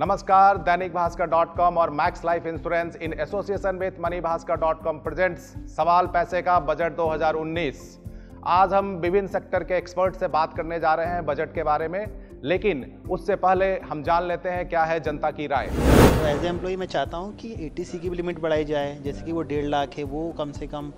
नमस्कार Dainik Bhaskar dot com और Max Life Insurance in association with Money Bhaskar dot com presents सवाल पैसे का बजट 2019 आज हम विभिन्न सेक्टर के एक्सपर्ट से बात करने जा रहे हैं बजट के बारे में लेकिन उससे पहले हम जान लेते हैं क्या है जनता की राय तो एज एम्प्लॉई मैं चाहता हूँ कि ए की भी लिमिट बढ़ाई जाए जैसे कि वो डेढ़ लाख है वो कम से कम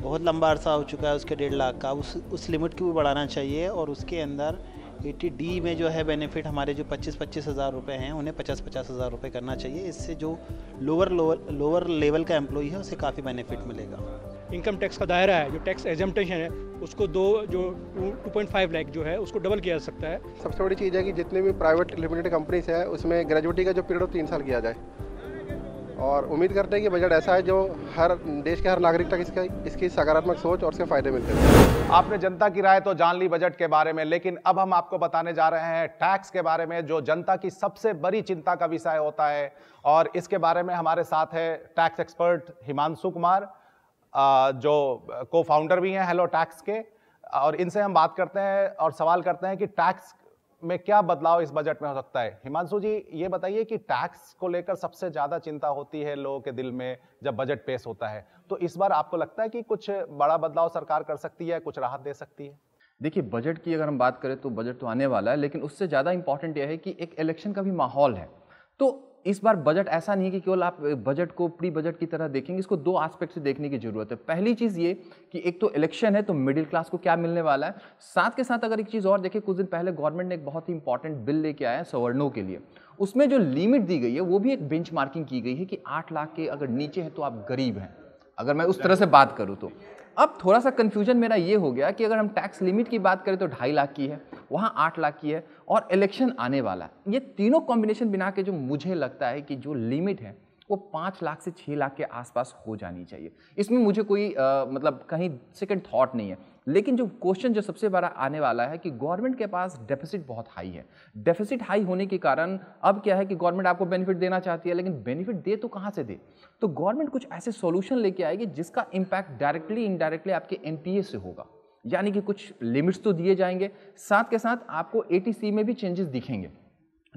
बहुत लंबा अरसा हो चुका है उसके डेढ़ लाख का उस उस लिमिट को भी बढ़ाना चाहिए और उसके अंदर एटी डी में जो है बेनिफिट हमारे जो पच्चीस पच्चीस हज़ार रुपये हैं उन्हें पचास पचास हज़ार रुपये करना चाहिए इससे जो लोअर लोअर लोअर लेवल का एम्प्लॉई है उसे काफ़ी बेनिफिट मिलेगा इनकम टैक्स का दायरा है जो टैक्स एजेंटेशन है उसको दो जो टू पॉइंट फाइव लाख जो है उसको डबल किया जा सकता है सबसे बड़ी चीज़ है कि जितने भी प्राइवेट लिमिटेड कंपनीज है उसमें ग्रेजुएटी का जो पीरियड हो तीन साल किया जाए और उम्मीद करते हैं कि बजट ऐसा है जो हर देश के हर नागरिक तक इसका इसकी सकारात्मक सोच और इसके फायदे मिलते हैं आपने जनता की राय तो जान ली बजट के बारे में लेकिन अब हम आपको बताने जा रहे हैं टैक्स के बारे में जो जनता की सबसे बड़ी चिंता का विषय होता है और इसके बारे में हमारे साथ है टैक्स एक्सपर्ट हिमांशु कुमार जो को फाउंडर भी हैं हेलो टैक्स के और इनसे हम बात करते हैं और सवाल करते हैं कि टैक्स में क्या बदलाव इस बजट में हो सकता है हिमांशु जी ये बताइए कि टैक्स को लेकर सबसे ज़्यादा चिंता होती है लोगों के दिल में जब बजट पेश होता है तो इस बार आपको लगता है कि कुछ बड़ा बदलाव सरकार कर सकती है कुछ राहत दे सकती है देखिए बजट की अगर हम बात करें तो बजट तो आने वाला है लेकिन उससे ज़्यादा इंपॉर्टेंट यह है कि एक इलेक्शन का भी माहौल है तो इस बार बजट ऐसा नहीं है कि केवल आप बजट को प्री बजट की तरह देखेंगे इसको दो एस्पेक्ट से देखने की जरूरत है पहली चीज़ ये कि एक तो इलेक्शन है तो मिडिल क्लास को क्या मिलने वाला है साथ के साथ अगर एक चीज़ और देखिए कुछ दिन पहले गवर्नमेंट ने एक बहुत ही इंपॉर्टेंट बिल लेके आया है सवर्णों के लिए उसमें जो लिमिट दी गई है वो भी एक बेंच की गई है कि आठ लाख के अगर नीचे है तो आप गरीब हैं अगर मैं उस तरह से बात करूँ तो अब थोड़ा सा कन्फ्यूजन मेरा ये हो गया कि अगर हम टैक्स लिमिट की बात करें तो ढाई लाख की है वहाँ आठ लाख की है और इलेक्शन आने वाला है ये तीनों कॉम्बिनेशन बिना के जो मुझे लगता है कि जो लिमिट है वो पाँच लाख से छः लाख के आसपास हो जानी चाहिए इसमें मुझे कोई आ, मतलब कहीं सेकेंड थाट नहीं है लेकिन जो क्वेश्चन जो सबसे बड़ा आने वाला है कि गवर्नमेंट के पास डेफिसिट बहुत हाई है डेफिसिट हाई होने के कारण अब क्या है कि गवर्नमेंट आपको बेनिफिट देना चाहती है लेकिन बेनिफिट दे तो कहाँ से दे तो गवर्नमेंट कुछ ऐसे सोल्यूशन लेके आएगी जिसका इम्पैक्ट डायरेक्टली इनडायरेक्टली आपके एन से होगा यानी कि कुछ लिमिट्स तो दिए जाएंगे साथ के साथ आपको ए में भी चेंजेस दिखेंगे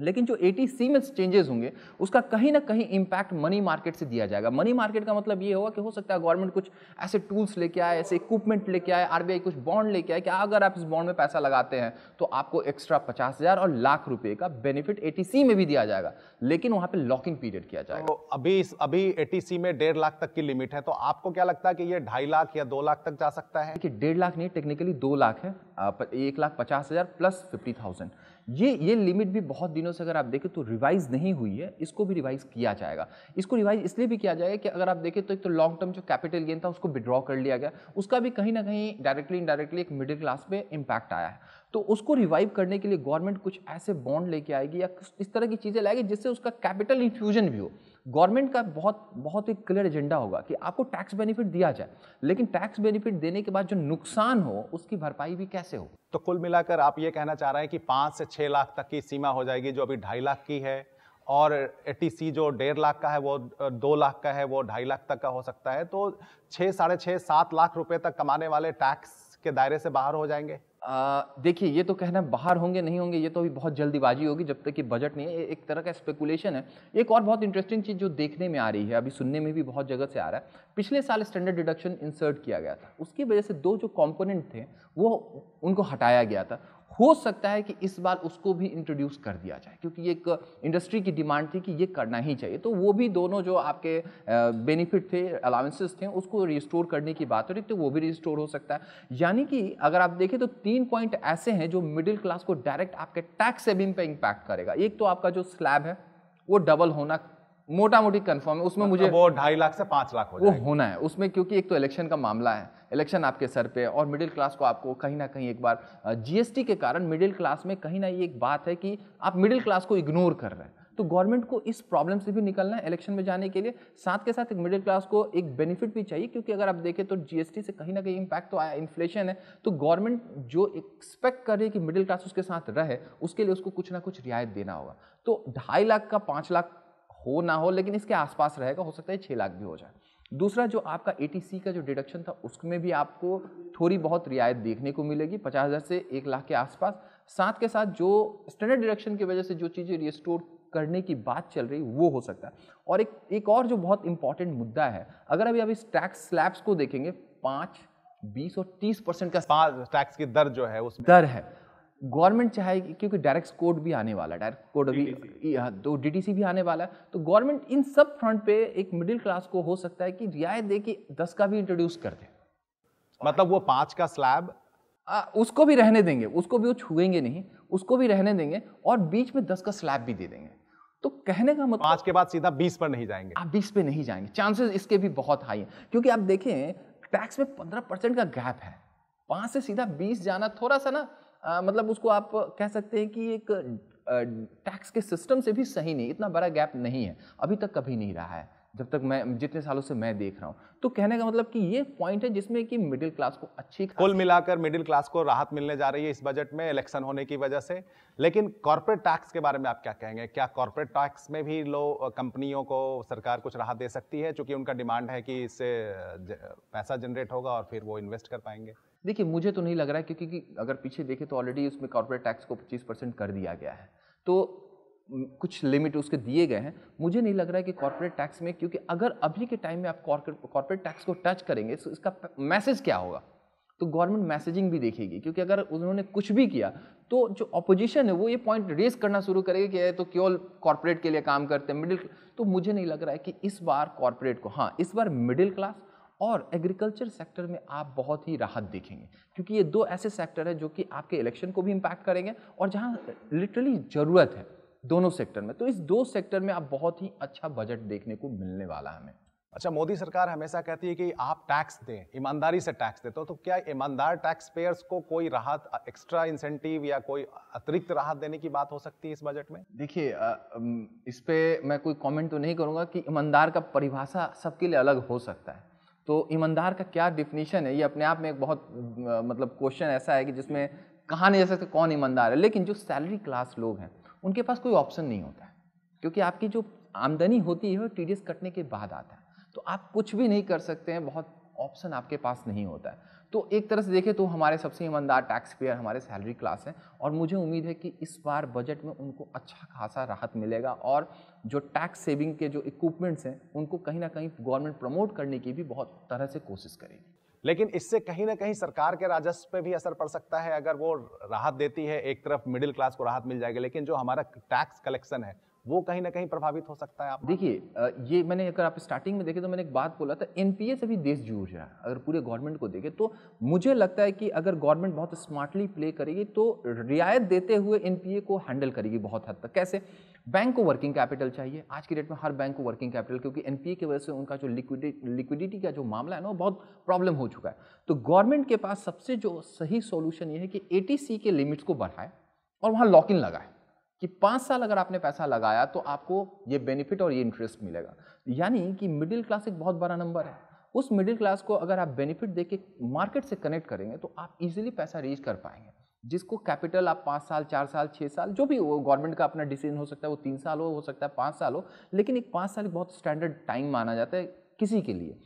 लेकिन जो ए टी सी में चेंजेस होंगे उसका कहीं ना कहीं इम्पैक्ट मनी मार्केट से दिया जाएगा मनी मार्केट का मतलब ये होगा कि हो सकता है गवर्नमेंट कुछ ऐसे टूल्स लेके आए ऐसे इक्विपमेंट लेके आए आरबीआई कुछ बॉन्ड लेके आए कि अगर आप इस बॉन्ड में पैसा लगाते हैं तो आपको एक्स्ट्रा पचास हज़ार और लाख रुपये का बेनिफिट ए में भी दिया जाएगा लेकिन वहाँ पर लॉक इन पीरियड किया जाएगा तो अभी अभी ए में डेढ़ लाख तक की लिमिट है तो आपको क्या लगता है कि ये ढाई लाख या दो लाख तक जा सकता है कि डेढ़ लाख नहीं टेक्निकली दो लाख है एक लाख पचास हज़ार प्लस फिफ्टी थाउजेंड ये ये लिमिट भी बहुत दिनों से अगर आप देखें तो रिवाइज़ नहीं हुई है इसको भी रिवाइज़ किया जाएगा इसको रिवाइज़ इसलिए भी किया जाएगा कि अगर आप देखें तो एक तो लॉन्ग टर्म जो कैपिटल गेन था उसको विड्रॉ कर लिया गया उसका भी कहीं ना कहीं डायरेक्टली इनडायरेक्टली एक मिडिल क्लास पे इम्पैक्ट आया है तो उसको रिवाइव करने के लिए गवर्नमेंट कुछ ऐसे बॉन्ड लेके आएगी या इस तरह की चीज़ें लाएगी जिससे उसका कैपिटल इन्फ्यूजन भी हो गवर्नमेंट का बहुत बहुत ही क्लियर एजेंडा होगा कि आपको टैक्स बेनिफिट दिया जाए लेकिन टैक्स बेनिफिट देने के बाद जो नुकसान हो उसकी भरपाई भी कैसे हो तो कुल मिलाकर आप ये कहना चाह रहे हैं कि पाँच से छः लाख तक की सीमा हो जाएगी जो अभी ढाई लाख की है और ए जो डेढ़ लाख का है वो दो लाख का है वो ढाई लाख तक का हो सकता है तो छः साढ़े छः सात लाख रुपये तक कमाने वाले टैक्स के दायरे से बाहर हो जाएंगे देखिए ये तो कहना है बाहर होंगे नहीं होंगे ये तो अभी बहुत जल्दीबाजी होगी जब तक कि बजट नहीं है एक तरह का स्पेकुलेशन है एक और बहुत इंटरेस्टिंग चीज़ जो देखने में आ रही है अभी सुनने में भी बहुत जगह से आ रहा है पिछले साल स्टैंडर्ड डिडक्शन इंसर्ट किया गया था उसकी वजह से दो जो कॉम्पोनेंट थे वो उनको हटाया गया था हो सकता है कि इस बार उसको भी इंट्रोड्यूस कर दिया जाए क्योंकि ये एक इंडस्ट्री की डिमांड थी कि ये करना ही चाहिए तो वो भी दोनों जो आपके बेनिफिट थे अलाउंसेस थे उसको रिस्टोर करने की बात हो रही तो वो भी रिस्टोर हो सकता है यानी कि अगर आप देखें तो तीन पॉइंट ऐसे हैं जो मिडिल क्लास को डायरेक्ट आपके टैक्स सेविंग पर इम्पैक्ट करेगा एक तो आपका जो स्लैब है वो डबल होना मोटा मोटी कन्फर्म है उसमें मतलब मुझे वो ढाई लाख से पांच लाख हो वो होना है उसमें क्योंकि एक तो इलेक्शन का मामला है इलेक्शन आपके सर पे और मिडिल क्लास को आपको कहीं ना कहीं एक बार जीएसटी के कारण मिडिल क्लास में कहीं ना ये एक बात है कि आप मिडिल क्लास को इग्नोर कर रहे हैं तो गवर्नमेंट को इस प्रॉब्लम से भी निकलना है इलेक्शन में जाने के लिए साथ के साथ एक मिडिल क्लास को एक बेनिफिट भी चाहिए क्योंकि अगर आप देखें तो जीएसटी से कहीं ना कहीं इम्पैक्ट तो आया इन्फ्लेशन है तो गवर्नमेंट जो एक्सपेक्ट कर रही है कि मिडिल क्लास उसके साथ रहे उसके लिए उसको कुछ ना कुछ रियायत देना होगा तो ढाई लाख का पाँच लाख हो ना हो लेकिन इसके आसपास रहेगा हो सकता है छः लाख भी हो जाए दूसरा जो आपका ए का जो डिडक्शन था उसमें भी आपको थोड़ी बहुत रियायत देखने को मिलेगी पचास हज़ार से एक लाख के आसपास साथ के साथ जो स्टैंडर्ड डिडक्शन की वजह से जो चीज़ें रिस्टोर करने की बात चल रही वो हो सकता है और एक एक और जो बहुत इंपॉर्टेंट मुद्दा है अगर अभी आप इस टैक्स स्लैब्स को देखेंगे पाँच बीस और तीस परसेंट का टैक्स की दर जो है उस दर है गवर्नमेंट चाहेगी क्योंकि डायरेक्ट कोड भी आने वाला है डायरेक्ट कोड अभी हाँ तो डीटीसी भी आने वाला है तो गवर्नमेंट इन सब फ्रंट पे एक मिडिल क्लास को हो सकता है कि रियायत दे कि दस का भी इंट्रोड्यूस कर दे मतलब वो पांच का स्लैब आ, हाँ, उसको भी रहने देंगे उसको भी वो छुएंगे नहीं उसको भी रहने देंगे और बीच में दस का स्लैब भी दे देंगे तो कहने का मतलब पांच के बाद सीधा बीस पर नहीं जाएंगे आप बीस पे नहीं जाएंगे चांसेस इसके भी बहुत हाई है क्योंकि आप देखें टैक्स में पंद्रह परसेंट का गैप है पाँच से सीधा बीस जाना थोड़ा सा ना आ, मतलब उसको आप कह सकते हैं कि एक टैक्स के सिस्टम से भी सही नहीं इतना बड़ा गैप नहीं है अभी तक कभी नहीं रहा है जब तक मैं जितने सालों से मैं देख रहा हूँ तो कहने का मतलब कि ये पॉइंट है जिसमें कि मिडिल क्लास को अच्छी कुल मिलाकर मिडिल क्लास को राहत मिलने जा रही है इस बजट में इलेक्शन होने की वजह से लेकिन कॉरपोरेट टैक्स के बारे में आप क्या कहेंगे क्या कॉरपोरेट टैक्स में भी लो कंपनियों को सरकार कुछ राहत दे सकती है चूंकि उनका डिमांड है कि इससे पैसा जनरेट होगा और फिर वो इन्वेस्ट कर पाएंगे देखिए मुझे तो नहीं लग रहा है क्योंकि अगर पीछे देखें तो ऑलरेडी उसमें कॉर्पोरेट टैक्स को 25 परसेंट कर दिया गया है तो कुछ लिमिट उसके दिए गए हैं मुझे नहीं लग रहा है कि कॉर्पोरेट टैक्स में क्योंकि अगर अभी के टाइम में आप कॉर्पोरेट टैक्स को टच करेंगे तो इसका मैसेज क्या होगा तो गवर्नमेंट मैसेजिंग भी देखेगी क्योंकि अगर उन्होंने कुछ भी किया तो जो अपोजिशन है वो ये पॉइंट रेस करना शुरू करेगी कि तो केवल कॉरपोरेट के लिए काम करते हैं मिडिल तो मुझे नहीं लग रहा है कि इस बार कॉरपोरेट को हाँ इस बार मिडिल क्लास और एग्रीकल्चर सेक्टर में आप बहुत ही राहत देखेंगे क्योंकि ये दो ऐसे सेक्टर है जो कि आपके इलेक्शन को भी इम्पैक्ट करेंगे और जहाँ लिटरली ज़रूरत है दोनों सेक्टर में तो इस दो सेक्टर में आप बहुत ही अच्छा बजट देखने को मिलने वाला है हमें अच्छा मोदी सरकार हमेशा कहती है कि आप टैक्स दें ईमानदारी से टैक्स देते हो तो क्या ईमानदार टैक्स पेयर्स को कोई राहत एक्स्ट्रा इंसेंटिव या कोई अतिरिक्त राहत देने की बात हो सकती है इस बजट में देखिए इस पर मैं कोई कमेंट तो नहीं करूँगा कि ईमानदार का परिभाषा सबके लिए अलग हो सकता है तो ईमानदार का क्या डिफिनीशन है ये अपने आप में एक बहुत मतलब क्वेश्चन ऐसा है कि जिसमें कहा नहीं जा सकता कौन ईमानदार है लेकिन जो सैलरी क्लास लोग हैं उनके पास कोई ऑप्शन नहीं होता है क्योंकि आपकी जो आमदनी होती है वो टी कटने के बाद आता है तो आप कुछ भी नहीं कर सकते हैं बहुत ऑप्शन आपके पास नहीं होता है तो एक तरह से देखें तो हमारे सबसे ईमानदार टैक्स पेयर हमारे सैलरी क्लास है और मुझे उम्मीद है कि इस बार बजट में उनको अच्छा खासा राहत मिलेगा और जो टैक्स सेविंग के जो इक्विपमेंट्स हैं उनको कहीं ना कहीं गवर्नमेंट प्रमोट करने की भी बहुत तरह से कोशिश करेगी लेकिन इससे कहीं ना कहीं सरकार के राजस्व पे भी असर पड़ सकता है अगर वो राहत देती है एक तरफ मिडिल क्लास को राहत मिल जाएगी लेकिन जो हमारा टैक्स कलेक्शन है वो कहीं ना कहीं प्रभावित हो सकता है आप देखिए ये मैंने अगर आप स्टार्टिंग में देखें तो मैंने एक बात बोला था एनपीए से भी देश जूझ रहा है अगर पूरे गवर्नमेंट को देखें तो मुझे लगता है कि अगर गवर्नमेंट बहुत स्मार्टली प्ले करेगी तो रियायत देते हुए एनपीए को हैंडल करेगी बहुत हद तक कैसे बैंक को वर्किंग कैपिटल चाहिए आज की डेट में हर बैंक को वर्किंग कैपिटल क्योंकि एनपीए की वजह से उनका जो लिक्विडिटी का जो मामला है ना वो बहुत प्रॉब्लम हो चुका है तो गवर्नमेंट के पास सबसे जो सही सॉल्यूशन ये है कि एटीसी के लिमिट्स को बढ़ाए और वहाँ लॉक इन लगाए कि पाँच साल अगर आपने पैसा लगाया तो आपको ये बेनिफिट और ये इंटरेस्ट मिलेगा यानी कि मिडिल क्लास एक बहुत बड़ा नंबर है उस मिडिल क्लास को अगर आप बेनिफिट दे के मार्केट से कनेक्ट करेंगे तो आप इजीली पैसा रीच कर पाएंगे जिसको कैपिटल आप पाँच साल चार साल छः साल जो भी वो गवर्नमेंट का अपना डिसीजन हो सकता है वो तीन साल हो हो सकता है पाँच साल हो लेकिन एक पाँच साल बहुत स्टैंडर्ड टाइम माना जाता है किसी के लिए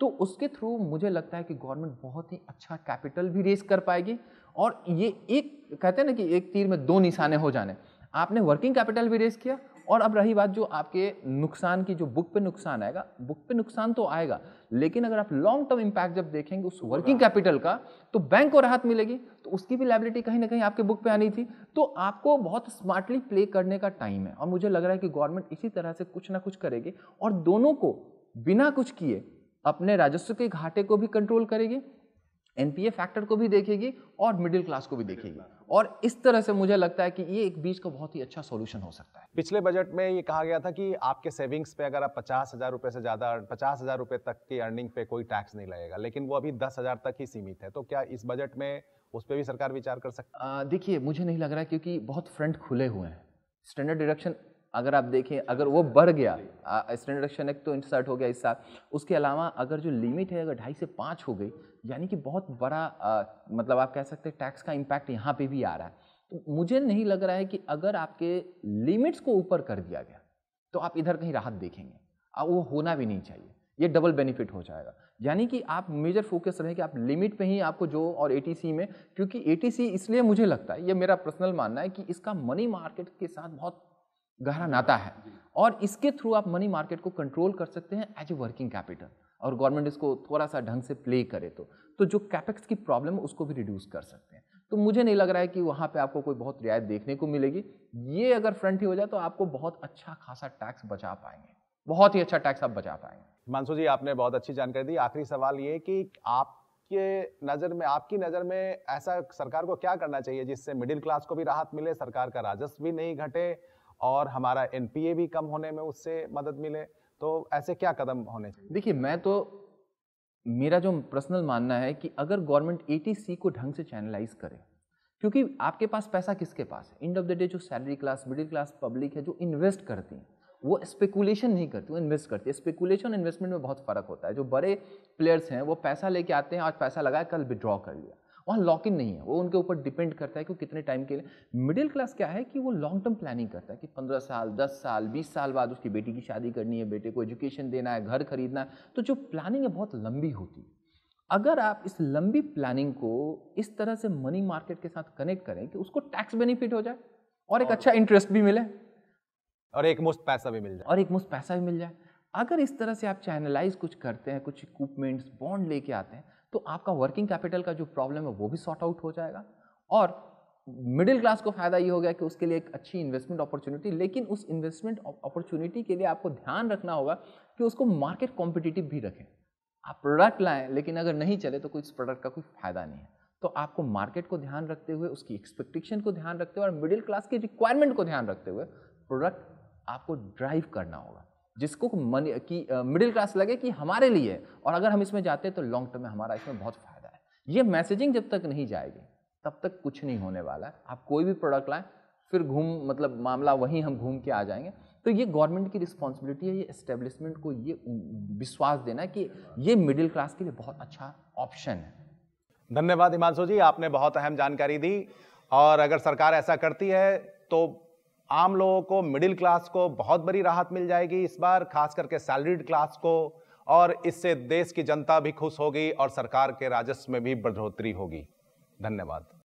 तो उसके थ्रू मुझे लगता है कि गवर्नमेंट बहुत ही अच्छा कैपिटल भी रेस कर पाएगी और ये एक कहते हैं ना कि एक तीर में दो निशाने हो जाने आपने वर्किंग कैपिटल भी रेस किया और अब रही बात जो आपके नुकसान की जो बुक पे नुकसान आएगा बुक पे नुकसान तो आएगा लेकिन अगर आप लॉन्ग टर्म इम्पैक्ट जब देखेंगे उस वर्किंग कैपिटल का तो बैंक को राहत मिलेगी तो उसकी भी लाइबिलिटी कहीं ना कहीं आपके बुक पे आनी थी तो आपको बहुत स्मार्टली प्ले करने का टाइम है और मुझे लग रहा है कि गवर्नमेंट इसी तरह से कुछ ना कुछ करेगी और दोनों को बिना कुछ किए अपने राजस्व के घाटे को भी कंट्रोल करेगी एनपीए फैक्टर को भी देखेगी और मिडिल क्लास को भी देखेगी और इस तरह से मुझे लगता है कि ये एक बीच का बहुत ही अच्छा सॉल्यूशन हो सकता है पिछले बजट में ये कहा गया था कि आपके सेविंग्स पे अगर आप पचास हज़ार रुपये से ज़्यादा पचास हज़ार रुपये तक की अर्निंग पे कोई टैक्स नहीं लगेगा लेकिन वो अभी दस हज़ार तक ही सीमित है तो क्या इस बजट में उस पर भी सरकार विचार कर सकती देखिए मुझे नहीं लग रहा है क्योंकि बहुत फ्रंट खुले हुए हैं स्टैंडर्ड डिडक्शन अगर आप देखें अगर वो बढ़ गया स्टैंडर्ड रिडक्शन एक्ट तो इंसर्ट हो गया इस साल उसके अलावा अगर जो लिमिट है अगर ढाई से पाँच हो गई यानी कि बहुत बड़ा आ, मतलब आप कह सकते हैं टैक्स का इम्पैक्ट यहाँ पे भी आ रहा है तो मुझे नहीं लग रहा है कि अगर आपके लिमिट्स को ऊपर कर दिया गया तो आप इधर कहीं राहत देखेंगे अब वो होना भी नहीं चाहिए ये डबल बेनिफिट हो जाएगा यानी कि आप मेजर फोकस रहे कि आप लिमिट पे ही आपको जो और एटीसी में क्योंकि एटीसी इसलिए मुझे लगता है ये मेरा पर्सनल मानना है कि इसका मनी मार्केट के साथ बहुत गहरा नाता है और इसके थ्रू आप मनी मार्केट को कंट्रोल कर सकते हैं एज ए वर्किंग कैपिटल और गवर्नमेंट इसको थोड़ा सा ढंग से प्ले करे तो तो जो कैपेक्स की प्रॉब्लम है उसको भी रिड्यूस कर सकते हैं तो मुझे नहीं लग रहा है कि वहाँ पे आपको कोई बहुत रियायत देखने को मिलेगी ये अगर फ्रंट ही हो जाए तो आपको बहुत अच्छा खासा टैक्स बचा पाएंगे बहुत ही अच्छा टैक्स आप बचा पाएंगे मानसू जी आपने बहुत अच्छी जानकारी दी आखिरी सवाल ये कि आपके नज़र में आपकी नज़र में ऐसा सरकार को क्या करना चाहिए जिससे मिडिल क्लास को भी राहत मिले सरकार का राजस्व भी नहीं घटे और हमारा एन भी कम होने में उससे मदद मिले तो ऐसे क्या कदम होने चाहिए देखिए मैं तो मेरा जो पर्सनल मानना है कि अगर गवर्नमेंट ए को ढंग से चैनलाइज करे क्योंकि आपके पास पैसा किसके पास है एंड ऑफ द डे जो salary class middle class public है जो इन्वेस्ट करती है वो स्पेकुलेशन नहीं करती वो इन्वेस्ट करती है स्पेकुलेशन इन्वेस्टमेंट में बहुत फ़र्क होता है जो बड़े प्लेयर्स हैं वो पैसा लेके आते हैं आज पैसा लगाया कल विड्रॉ कर लिया वहाँ लॉक इन नहीं है वो उनके ऊपर डिपेंड करता है कि कितने टाइम के लिए मिडिल क्लास क्या है कि वो लॉन्ग टर्म प्लानिंग करता है कि पंद्रह साल दस साल बीस साल बाद उसकी बेटी की शादी करनी है बेटे को एजुकेशन देना है घर खरीदना है तो जो प्लानिंग है बहुत लंबी होती है अगर आप इस लंबी प्लानिंग को इस तरह से मनी मार्केट के साथ कनेक्ट करें कि उसको टैक्स बेनिफिट हो जाए और एक और अच्छा इंटरेस्ट भी मिले और एक मुफ्त पैसा भी मिल जाए और एक मुफ्त पैसा भी मिल जाए अगर इस तरह से आप चैनलाइज कुछ करते हैं कुछ इक्विपमेंट्स बॉन्ड लेके आते हैं तो आपका वर्किंग कैपिटल का जो प्रॉब्लम है वो भी सॉर्ट आउट हो जाएगा और मिडिल क्लास को फ़ायदा ये हो गया कि उसके लिए एक अच्छी इन्वेस्टमेंट अपॉर्चुनिटी लेकिन उस इन्वेस्टमेंट अपॉर्चुनिटी के लिए आपको ध्यान रखना होगा कि उसको मार्केट कॉम्पिटिटिव भी रखें आप प्रोडक्ट लाएं लेकिन अगर नहीं चले तो कोई इस प्रोडक्ट का कोई फ़ायदा नहीं है तो आपको मार्केट को ध्यान रखते हुए उसकी एक्सपेक्टेशन को ध्यान रखते हुए और मिडिल क्लास की रिक्वायरमेंट को ध्यान रखते हुए प्रोडक्ट आपको ड्राइव करना होगा जिसको मन कि मिडिल क्लास लगे कि हमारे लिए और अगर हम इसमें जाते हैं तो लॉन्ग टर्म में हमारा इसमें बहुत फ़ायदा है ये मैसेजिंग जब तक नहीं जाएगी तब तक कुछ नहीं होने वाला है आप कोई भी प्रोडक्ट लाएं फिर घूम मतलब मामला वहीं हम घूम के आ जाएंगे तो ये गवर्नमेंट की रिस्पॉन्सिबिलिटी है ये इस्टेब्लिशमेंट को ये विश्वास देना कि ये मिडिल क्लास के लिए बहुत अच्छा ऑप्शन है धन्यवाद हिमांशु जी आपने बहुत अहम जानकारी दी और अगर सरकार ऐसा करती है तो आम लोगों को मिडिल क्लास को बहुत बड़ी राहत मिल जाएगी इस बार खास करके सैलरीड क्लास को और इससे देश की जनता भी खुश होगी और सरकार के राजस्व में भी बढ़ोतरी होगी धन्यवाद